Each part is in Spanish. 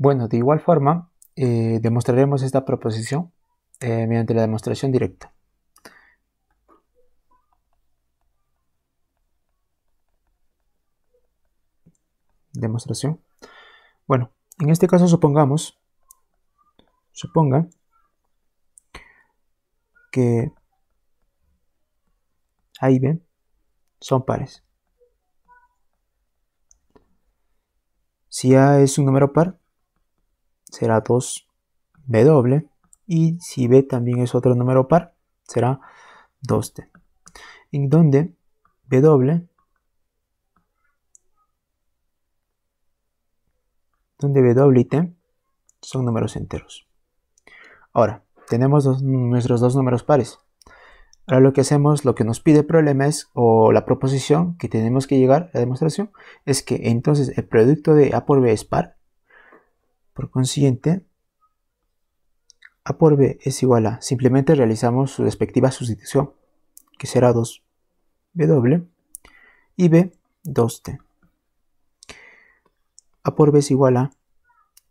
Bueno, de igual forma, eh, demostraremos esta proposición eh, mediante la demostración directa. Demostración. Bueno, en este caso supongamos, suponga que A y B son pares. Si A es un número par, será 2b y si b también es otro número par será 2t en donde doble, donde doble y t son números enteros ahora tenemos nuestros dos números pares ahora lo que hacemos lo que nos pide el problema es o la proposición que tenemos que llegar a la demostración es que entonces el producto de a por b es par por consiguiente, A por B es igual a, simplemente realizamos su respectiva sustitución, que será 2B y B 2T. A por B es igual a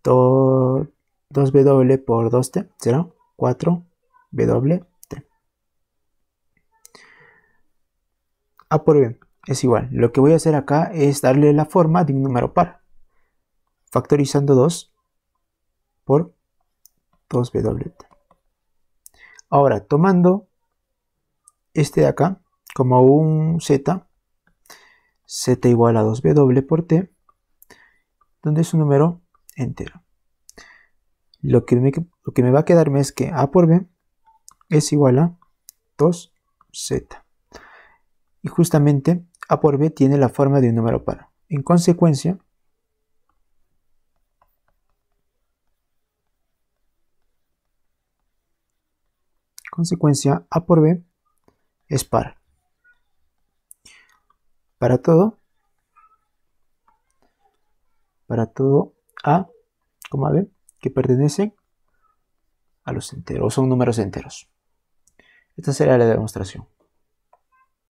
2, 2B por 2T, será 4B A por B es igual. Lo que voy a hacer acá es darle la forma de un número par. Factorizando 2, por 2w. Ahora, tomando este de acá como un z, z igual a 2w por t, donde es un número entero. Lo que, me, va a quedarme es que a por b es igual a 2z. Y justamente a por b tiene la forma de un número par. En consecuencia, consecuencia A por B es par. Para todo, para todo A, B, que pertenecen a los enteros, son números enteros. Esta será la demostración.